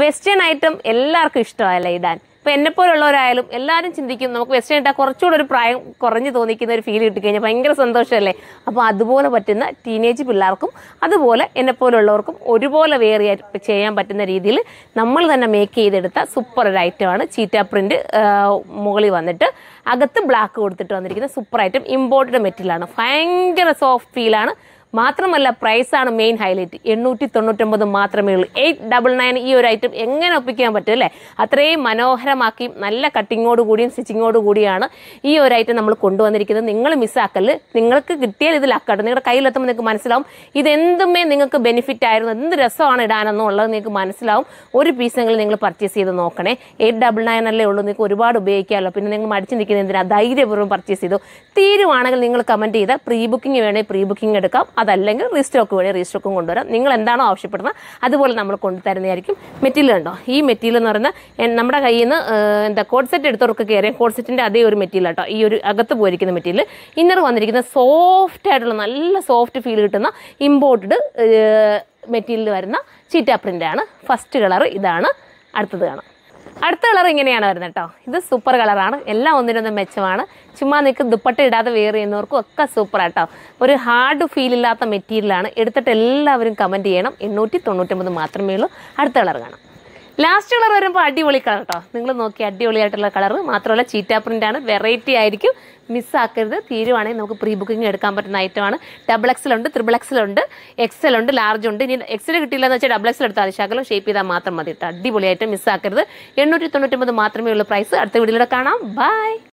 western item എല്ലാവർക്കും ഇഷ്ടമായല്ലേ ഇടാൻ ഇപ്പൊ എന്നെ പോലുള്ളവരായാലും എല്ലാവരും ചിന്തിക്കും നമുക്ക് വെസ്റ്റേൺ ഇട്ടാൽ കുറച്ചുകൂടെ ഒരു പ്രായം കുറഞ്ഞു തോന്നിക്കുന്ന ഒരു ഫീൽ കിട്ടിക്കഴിഞ്ഞാൽ ഭയങ്കര സന്തോഷമല്ലേ അപ്പോൾ അതുപോലെ പറ്റുന്ന ടീനേജ് പിള്ളേർക്കും അതുപോലെ എന്നെ പോലുള്ളവർക്കും ഒരുപോലെ വെയർ ചെയ്യാൻ പറ്റുന്ന രീതിയിൽ നമ്മൾ തന്നെ മേക്ക് ചെയ്തെടുത്ത സൂപ്പർ ഒരു ഐറ്റമാണ് ചീറ്റ പ്രിന്റ് മുകളിൽ വന്നിട്ട് അകത്ത് ബ്ലാക്ക് കൊടുത്തിട്ട് വന്നിരിക്കുന്ന സൂപ്പർ ഐറ്റം ഇമ്പോർട്ടഡ് മെറ്റീരിയലാണ് ഭയങ്കര സോഫ്റ്റ് ഫീലാണ് മാത്രമല്ല പ്രൈസാണ് മെയിൻ ഹൈലൈറ്റ് എണ്ണൂറ്റി തൊണ്ണൂറ്റൊമ്പത് മാത്രമേ ഉള്ളൂ എയ്റ്റ് ഡബിൾ നയൻ ഈ ഒരു ഐറ്റം എങ്ങനെ ഒപ്പിക്കാൻ പറ്റും അല്ലേ അത്രയും മനോഹരമാക്കി നല്ല കട്ടിങ്ങോട് കൂടിയും സ്റ്റിച്ചിങ്ങോട് കൂടിയാണ് ഈ ഒരു ഐറ്റം നമ്മൾ കൊണ്ടുവന്നിരിക്കുന്നത് നിങ്ങൾ മിസ്സാക്കല് നിങ്ങൾക്ക് കിട്ടിയാൽ ഇത് ലക്കാട്ട് നിങ്ങളുടെ കയ്യിലെത്തുമ്പോൾ നിങ്ങൾക്ക് മനസ്സിലാവും ഇത് എന്തുമേ നിങ്ങൾക്ക് ബെനിഫിറ്റ് ആയിരുന്നു എന്ത് രസമാണ് ഇടാനെന്നുള്ളത് നിങ്ങൾക്ക് മനസ്സിലാവും ഒരു പീസെങ്കിലും നിങ്ങൾ പർച്ചേസ് ചെയ്ത് നോക്കണേ എയ്റ്റ് ഡബിൾ നയൻ അല്ലേ ഉള്ളൂ നിങ്ങൾക്ക് ഒരുപാട് ഉപയോഗിക്കാമല്ലോ പിന്നെ നിങ്ങൾ മടിച്ചു നിൽക്കുന്നത് എന്തിനാ ധൈര്യപൂർവ്വം പർച്ചേസ് ചെയ്തു തീരുവാണെങ്കിൽ നിങ്ങൾ കമൻറ്റ് ചെയ്താൽ പ്രീ ബുക്കിംഗ് വേണേൽ പ്രീ ബുക്കിംഗ് എടുക്കാം അതല്ലെങ്കിൽ റീസ്റ്റോക്ക് വേണേൽ റീസ്റ്റോക്കും കൊണ്ടുവരാം നിങ്ങൾ എന്താണോ ആവശ്യപ്പെടുന്നത് അതുപോലെ നമ്മൾ കൊണ്ടുതരുന്നതായിരിക്കും മെറ്റീരിയൽ ഉണ്ടോ ഈ മെറ്റീരിയൽ എന്ന് പറയുന്നത് നമ്മുടെ കയ്യിൽ നിന്ന് എന്താ കോഡ് സെറ്റ് എടുത്തവർക്ക് കയറിയാൽ കോഡ് സെറ്റിൻ്റെ അതേ ഒരു മെറ്റീരിയൽ കേട്ടോ ഈ ഒരു അകത്ത് പോയിരിക്കുന്ന മെറ്റീരിയൽ ഇന്നർ വന്നിരിക്കുന്ന സോഫ്റ്റ് ആയിട്ടുള്ള നല്ല സോഫ്റ്റ് ഫീൽ കിട്ടുന്ന ഇമ്പോർട്ടഡ് മെറ്റീരിയൽ വരുന്ന ചീറ്റ പ്രിൻ്റാണ് ഫസ്റ്റ് കളർ ഇതാണ് അടുത്തത് കാണാം അടുത്ത കളർ ഇങ്ങനെയാണ് വരുന്നത് കേട്ടോ ഇത് സൂപ്പർ കളറാണ് എല്ലാം ഒന്നിനൊന്നും മെച്ചമാണ് ചുമ്മാ നിൽക്കും ദുപ്പട്ട ഇടാതെ വെയർ ചെയ്യുന്നവർക്കും ഒക്കെ സൂപ്പർ ആട്ടോ ഒരു ഹാർഡ് ഫീൽ ഇല്ലാത്ത മെറ്റീരിയലാണ് എടുത്തിട്ട് എല്ലാവരും കമൻറ്റ് ചെയ്യണം എണ്ണൂറ്റി മാത്രമേ ഉള്ളൂ അടുത്ത കളർ കാണാം ലാസ്റ്റ് കളർ വരുമ്പോൾ അടിപൊളി കളർ കേട്ടോ നിങ്ങൾ നോക്കി അടിപൊളിയായിട്ടുള്ള കളർ മാത്രമല്ല ചീറ്റാ പ്രിൻ്റ് ആണ് വെറൈറ്റി ആയിരിക്കും മിസ്സാക്കരുത് തീരുവാണെങ്കിൽ നമുക്ക് പ്രീ ബുക്കിംഗ് എടുക്കാൻ പറ്റുന്ന ഐറ്റമാണ് ഡബിൾ എക്സലുണ്ട് ത്രിബിൾ എക്സലുണ്ട് എക്സൽ ഉണ്ട് ലാർജ് ഉണ്ട് ഇനി എക്സൽ കിട്ടിയില്ല എന്ന് വെച്ചാൽ ഡബിൾ എക്സൽ എടുത്താൽ ശകലം ഷേപ്പ് ചെയ്താൽ മാത്രം മതി കേട്ടോ അടിപൊളിയായിട്ട് മിസ്സാക്കരുത് എണ്ണൂറ്റി തൊണ്ണൂറ്റി മാത്രമേ ഉള്ളൂ പ്രൈസ് അടുത്ത വീഡിയോയിലൂടെ കാണാം ബൈ